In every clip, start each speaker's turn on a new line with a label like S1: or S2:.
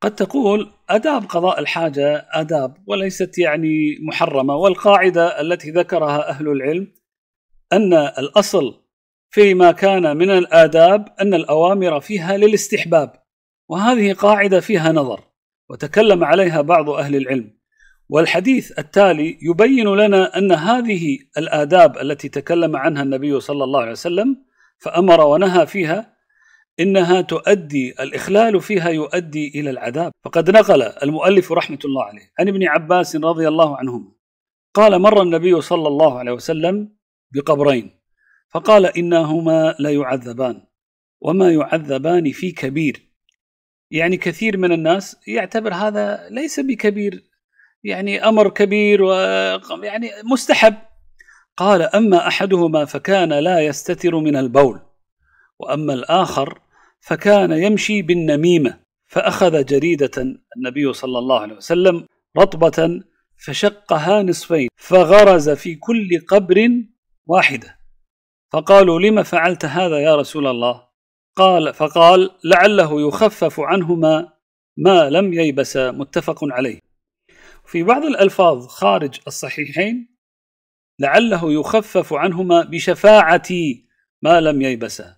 S1: قد تقول آداب قضاء الحاجة آداب وليست يعني محرمة والقاعدة التي ذكرها أهل العلم أن الأصل فيما كان من الآداب أن الأوامر فيها للاستحباب وهذه قاعدة فيها نظر وتكلم عليها بعض أهل العلم والحديث التالي يبين لنا أن هذه الآداب التي تكلم عنها النبي صلى الله عليه وسلم فأمر ونهى فيها انها تؤدي الاخلال فيها يؤدي الى العذاب فقد نقل المؤلف رحمه الله عليه عن ابن عباس رضي الله عنهما قال مر النبي صلى الله عليه وسلم بقبرين فقال انهما لا يعذبان وما يعذبان في كبير يعني كثير من الناس يعتبر هذا ليس بكبير يعني امر كبير و يعني مستحب قال اما احدهما فكان لا يستتر من البول واما الاخر فكان يمشي بالنميمه فاخذ جريده النبي صلى الله عليه وسلم رطبه فشقها نصفين فغرز في كل قبر واحده فقالوا لم فعلت هذا يا رسول الله قال فقال لعله يخفف عنهما ما لم ييبس متفق عليه في بعض الألفاظ خارج الصحيحين لعله يخفف عنهما بشفاعتي ما لم ييبسا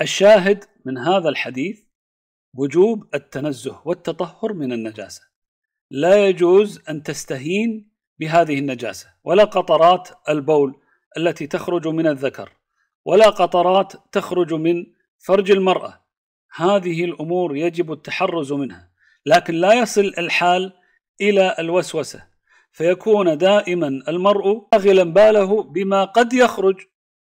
S1: الشاهد من هذا الحديث وجوب التنزه والتطهر من النجاسه لا يجوز ان تستهين بهذه النجاسه ولا قطرات البول التي تخرج من الذكر ولا قطرات تخرج من فرج المراه هذه الامور يجب التحرز منها لكن لا يصل الحال الى الوسوسه فيكون دائما المرء شاغلا باله بما قد يخرج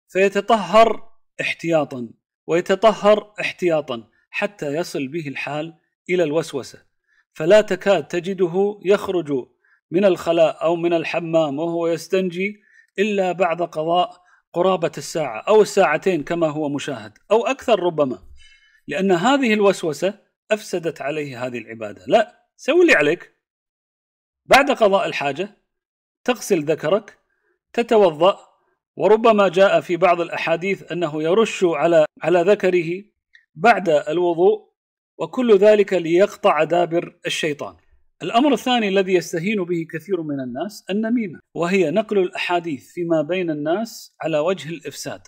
S1: فيتطهر احتياطا ويتطهر احتياطا حتى يصل به الحال الى الوسوسه فلا تكاد تجده يخرج من الخلاء او من الحمام وهو يستنجي الا بعد قضاء قرابه الساعه او الساعتين كما هو مشاهد او اكثر ربما لان هذه الوسوسه افسدت عليه هذه العباده لا سوي اللي عليك بعد قضاء الحاجه تغسل ذكرك تتوضا وربما جاء في بعض الاحاديث انه يرش على على ذكره بعد الوضوء وكل ذلك ليقطع دابر الشيطان. الامر الثاني الذي يستهين به كثير من الناس النميمه وهي نقل الاحاديث فيما بين الناس على وجه الافساد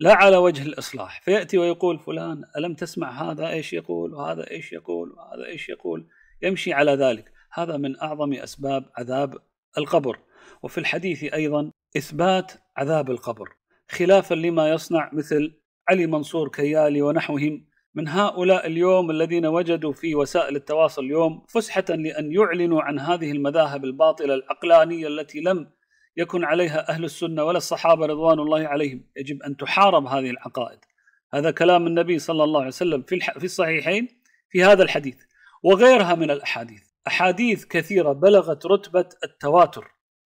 S1: لا على وجه الاصلاح فياتي ويقول فلان الم تسمع هذا ايش يقول وهذا ايش يقول وهذا ايش يقول يمشي على ذلك هذا من اعظم اسباب عذاب القبر وفي الحديث ايضا إثبات عذاب القبر خلافا لما يصنع مثل علي منصور كيالي ونحوهم من هؤلاء اليوم الذين وجدوا في وسائل التواصل اليوم فسحة لأن يعلنوا عن هذه المذاهب الباطلة العقلانية التي لم يكن عليها أهل السنة ولا الصحابة رضوان الله عليهم يجب أن تحارب هذه العقائد هذا كلام النبي صلى الله عليه وسلم في, في الصحيحين في هذا الحديث وغيرها من الأحاديث أحاديث كثيرة بلغت رتبة التواتر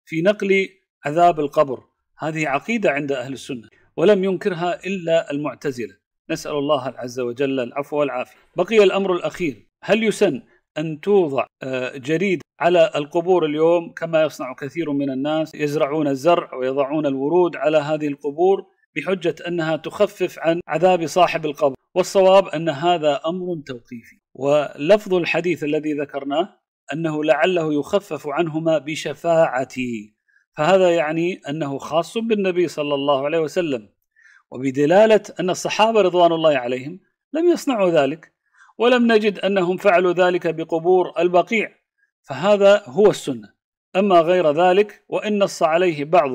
S1: في نقل عذاب القبر هذه عقيدة عند أهل السنة ولم ينكرها إلا المعتزلة نسأل الله عز وجل العفو والعافية بقي الأمر الأخير هل يسن أن توضع آه، جريد على القبور اليوم كما يصنع كثير من الناس يزرعون الزرع ويضعون الورود على هذه القبور بحجة أنها تخفف عن عذاب صاحب القبر والصواب أن هذا أمر توقيفي ولفظ الحديث الذي ذكرناه أنه لعله يخفف عنهما بشفاعته فهذا يعني أنه خاص بالنبي صلى الله عليه وسلم وبدلالة أن الصحابة رضوان الله عليهم لم يصنعوا ذلك ولم نجد أنهم فعلوا ذلك بقبور البقيع فهذا هو السنة أما غير ذلك وإن نص عليه بعض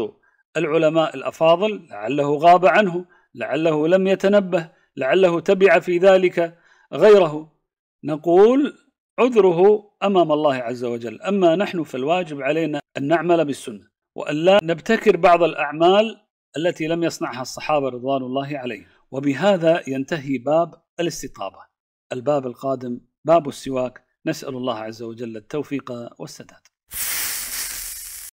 S1: العلماء الأفاضل لعله غاب عنه لعله لم يتنبه لعله تبع في ذلك غيره نقول عذره امام الله عز وجل، اما نحن فالواجب علينا ان نعمل بالسنه. والا نبتكر بعض الاعمال التي لم يصنعها الصحابه رضوان الله عليهم وبهذا ينتهي باب الاستطابه الباب القادم باب السواك نسال الله عز وجل التوفيق والسداد